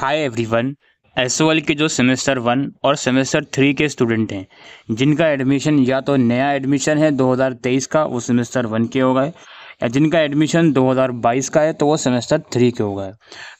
hi everyone SOL के जो semester one और सेमेस्टर थ्री के स्टूडेंट हैं जिनका एडमिशन या तो नया एडमिशन है 2023 का वो सेमेस्टर वन के होगा या जिनका एडमिशन 2022 का है तो वो सेमेस्टर थ्री के होगा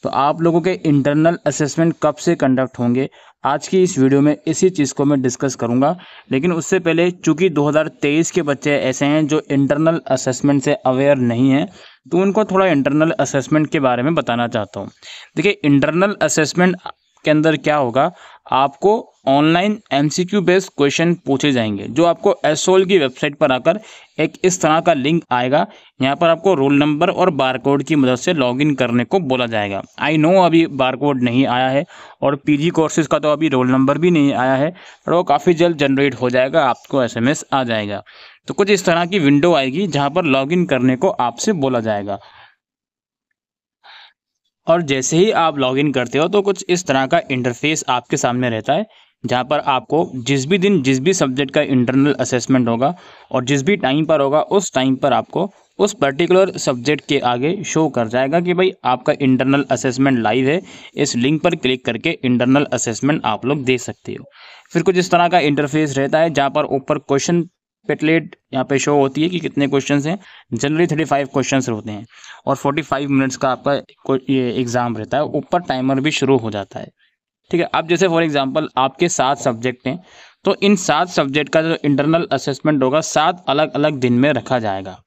तो आप लोगों के इंटरनल असेसमेंट कब से कंडक्ट होंगे आज की इस वीडियो में इसी चीज़ को मैं डिस्कस करूंगा लेकिन उससे पहले चूंकि 2023 के बच्चे ऐसे हैं जो इंटरनल असेसमेंट से अवेयर नहीं हैं तो उनको थोड़ा इंटरनल असेसमेंट के बारे में बताना चाहता हूँ देखिए इंटरनल असेसमेंट के अंदर क्या होगा आपको ऑनलाइन एमसीक्यू बेस्ड क्वेश्चन पूछे जाएंगे जो आपको एसोल की वेबसाइट पर आकर एक इस तरह का लिंक आएगा यहाँ पर आपको रोल नंबर और बारकोड की मदद से लॉगिन करने को बोला जाएगा आई नो अभी बारकोड नहीं आया है और पीजी कोर्सेज का तो अभी रोल नंबर भी नहीं आया है और वो काफ़ी जल्द जनरेट हो जाएगा आपको एसएमएस आ जाएगा तो कुछ इस तरह की विंडो आएगी जहाँ पर लॉगिन करने को आपसे बोला जाएगा और जैसे ही आप लॉगिन करते हो तो कुछ इस तरह का इंटरफेस आपके सामने रहता है जहाँ पर आपको जिस भी दिन जिस भी सब्जेक्ट का इंटरनल असेसमेंट होगा और जिस भी टाइम पर होगा उस टाइम पर आपको उस पर्टिकुलर सब्जेक्ट के आगे शो कर जाएगा कि भाई आपका इंटरनल असेसमेंट लाइव है इस लिंक पर क्लिक करके इंटरनल असेसमेंट आप लोग दे सकते हो फिर कुछ इस तरह का इंटरफेस रहता है जहाँ पर ऊपर क्वेश्चन पेटलेट यहाँ पे शो होती है कि कितने क्वेश्चंस हैं जनरली थर्टी फाइव क्वेश्चन होते हैं और फोर्टी फाइव मिनट्स का आपका ये एग्ज़ाम रहता है ऊपर टाइमर भी शुरू हो जाता है ठीक है अब जैसे फॉर एग्जांपल आपके सात सब्जेक्ट हैं तो इन सात सब्जेक्ट का जो इंटरनल असेसमेंट होगा सात अलग अलग दिन में रखा जाएगा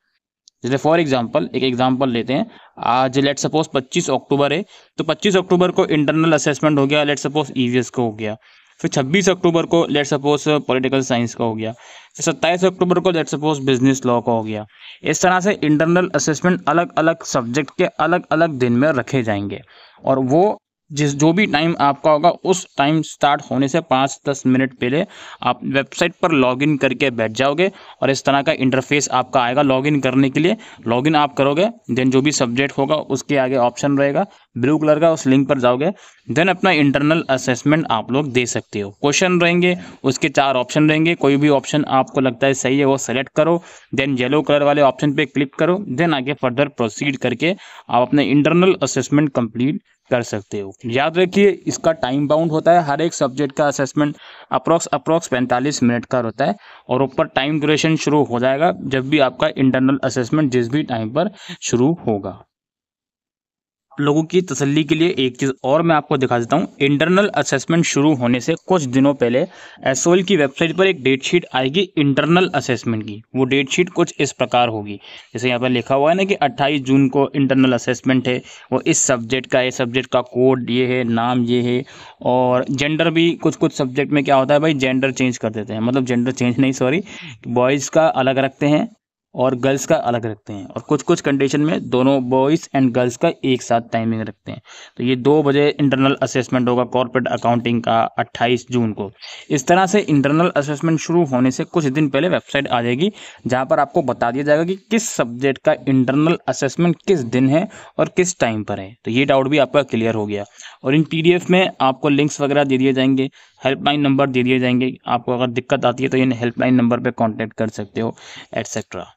जैसे फॉर एग्जाम्पल एक एग्जाम्पल लेते हैं आज लेट सपोज 25 अक्टूबर है तो 25 अक्टूबर को इंटरनल असेसमेंट हो गया लेट सपोज ईवीएस को हो गया फिर 26 अक्टूबर को लेट सपोज पॉलिटिकल साइंस का हो गया फिर 27 अक्टूबर को लेट सपोज बिजनेस लॉ का हो गया इस तरह से इंटरनल असेसमेंट अलग अलग सब्जेक्ट के अलग अलग दिन में रखे जाएंगे और वो जिस जो भी टाइम आपका होगा उस टाइम स्टार्ट होने से पाँच दस मिनट पहले आप वेबसाइट पर लॉगिन करके बैठ जाओगे और इस तरह का इंटरफेस आपका आएगा लॉगिन करने के लिए लॉगिन आप करोगे देन जो भी सब्जेक्ट होगा उसके आगे ऑप्शन रहेगा ब्लू कलर का उस लिंक पर जाओगे देन अपना इंटरनल असेसमेंट आप लोग दे सकते हो क्वेश्चन रहेंगे उसके चार ऑप्शन रहेंगे कोई भी ऑप्शन आपको लगता है सही है वो सेलेक्ट करो देन येलो कलर वाले ऑप्शन पर क्लिक करो देन आगे फर्दर प्रोसीड करके आप अपने इंटरनल असेसमेंट कम्प्लीट कर सकते हो याद रखिए इसका टाइम बाउंड होता है हर एक सब्जेक्ट का असेसमेंट अप्रॉक्स अप्रॉक्स 45 मिनट का होता है और ऊपर टाइम ड्यूरेशन शुरू हो जाएगा जब भी आपका इंटरनल असेसमेंट जिस भी टाइम पर शुरू होगा लोगों की तसल्ली के लिए एक चीज़ और मैं आपको दिखा देता हूँ इंटरनल असेसमेंट शुरू होने से कुछ दिनों पहले एस की वेबसाइट पर एक डेट शीट आएगी इंटरनल असेसमेंट की वो डेट शीट कुछ इस प्रकार होगी जैसे यहाँ पर लिखा हुआ है ना कि 28 जून को इंटरनल असेसमेंट है वो इस सब्जेक्ट का है सब्जेक्ट का कोड ये है नाम ये है और जेंडर भी कुछ कुछ सब्जेक्ट में क्या होता है भाई जेंडर चेंज कर देते हैं मतलब जेंडर चेंज नहीं सॉरी बॉयज़ का अलग रखते हैं और गर्ल्स का अलग रखते हैं और कुछ कुछ कंडीशन में दोनों बॉयज़ एंड गर्ल्स का एक साथ टाइमिंग रखते हैं तो ये दो बजे इंटरनल असेसमेंट होगा कॉर्पोरेट अकाउंटिंग का 28 जून को इस तरह से इंटरनल असेसमेंट शुरू होने से कुछ दिन पहले वेबसाइट आ जाएगी जहाँ पर आपको बता दिया जाएगा कि किस सब्जेक्ट का इंटरनल असेसमेंट किस दिन है और किस टाइम पर है तो ये डाउट भी आपका क्लियर हो गया और इन पी में आपको लिंक्स वगैरह दे दिए जाएंगे हेल्पलाइन नंबर दे दिए जाएंगे आपको अगर दिक्कत आती है तो इन हेल्पलाइन नंबर पर कॉन्टैक्ट कर सकते हो एट्सेट्रा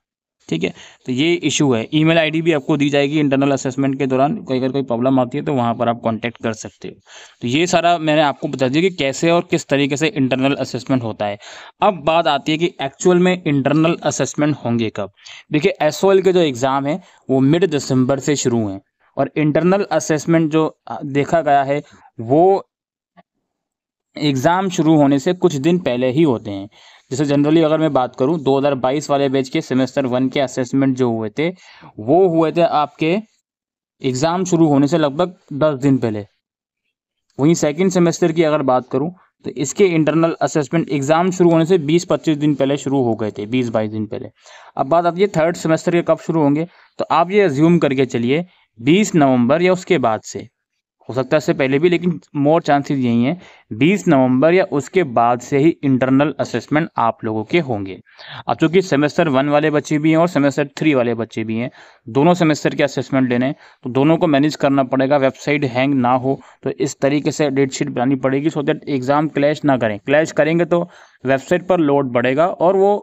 ठीक है तो ये इशू है ईमेल आईडी भी आपको दी जाएगी इंटरनल असेसमेंट के दौरान कोई अगर कोई प्रॉब्लम आती है तो वहाँ पर आप कांटेक्ट कर सकते हो तो ये सारा मैंने आपको बता दिया कि कैसे और किस तरीके से इंटरनल असेसमेंट होता है अब बात आती है कि एक्चुअल में इंटरनल असेसमेंट होंगे कब देखिए एस के जो एग्ज़ाम हैं वो मिड दिसंबर से शुरू हैं और इंटरनल असेसमेंट जो देखा गया है वो एग्ज़ाम शुरू होने से कुछ दिन पहले ही होते हैं जैसे जनरली अगर मैं बात करूँ 2022 वाले बैच के सेमेस्टर वन के असेसमेंट जो हुए थे वो हुए थे आपके एग्ज़ाम शुरू होने से लगभग दस दिन पहले वहीं सेकेंड सेमेस्टर की अगर बात करूँ तो इसके इंटरनल असेसमेंट एग्ज़ाम शुरू होने से 20-25 दिन पहले शुरू हो गए थे 20-22 दिन पहले अब बात आती है थर्ड सेमेस्टर के कब शुरू होंगे तो आप ये ज्यूम करके चलिए 20 नवंबर या उसके बाद से हो सकता है इससे पहले भी लेकिन मोर चांसेस यही हैं 20 नवंबर या उसके बाद से ही इंटरनल असेसमेंट आप लोगों के होंगे अब चूंकि सेमेस्टर वन वाले बच्चे भी हैं और सेमेस्टर थ्री वाले बच्चे भी हैं दोनों सेमेस्टर के असेसमेंट लेने तो दोनों को मैनेज करना पड़ेगा वेबसाइट हैंग ना हो तो इस तरीके से डेटशीट बनानी पड़ेगी सो दैट एग्ज़ाम क्लैश ना करें क्लैश करेंगे तो वेबसाइट पर लोड बढ़ेगा और वो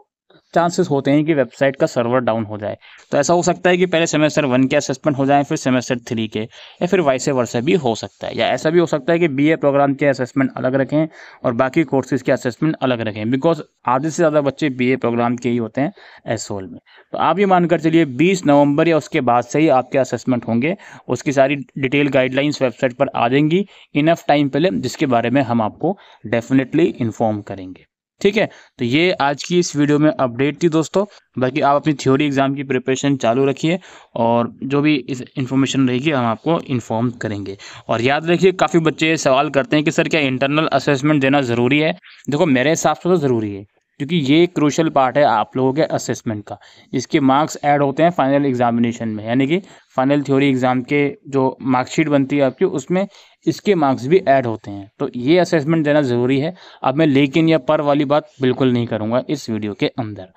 चांसेस होते हैं कि वेबसाइट का सर्वर डाउन हो जाए तो ऐसा हो सकता है कि पहले सेमेस्टर वन के असेसमेंट हो जाए फिर सेमेस्टर थ्री के या फिर वाइस वर्षा भी हो सकता है या ऐसा भी हो सकता है कि बीए प्रोग्राम के असेसमेंट अलग रखें और बाकी कोर्सेज के असेसमेंट अलग रखें बिकॉज आधे से ज़्यादा बच्चे बी प्रोग्राम के ही होते हैं एस में तो आप ये मानकर चलिए बीस नवंबर या उसके बाद से ही आपके असेसमेंट होंगे उसकी सारी डिटेल गाइडलाइंस वेबसाइट पर आ जाएंगी इनफ टाइम पहले जिसके बारे में हम आपको डेफिनेटली इन्फॉर्म करेंगे ठीक है तो ये आज की इस वीडियो में अपडेट थी दोस्तों बाकी आप अपनी थ्योरी एग्ज़ाम की प्रिपरेशन चालू रखिए और जो भी इस इन्फॉर्मेशन रहेगी हम आपको इन्फॉर्म करेंगे और याद रखिए काफ़ी बच्चे सवाल करते हैं कि सर क्या इंटरनल असेसमेंट देना ज़रूरी है देखो मेरे हिसाब से तो ज़रूरी है क्योंकि ये क्रूशल पार्ट है आप लोगों के असेसमेंट का इसके मार्क्स ऐड होते हैं फाइनल एग्जामिनेशन में यानी कि फाइनल थ्योरी एग्ज़ाम के जो मार्कशीट बनती है आपकी उसमें इसके मार्क्स भी ऐड होते हैं तो ये असेसमेंट देना ज़रूरी है अब मैं लेकिन या पर वाली बात बिल्कुल नहीं करूँगा इस वीडियो के अंदर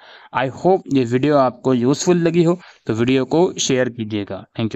आई होप ये वीडियो आपको यूज़फुल लगी हो तो वीडियो को शेयर कीजिएगा थैंक यू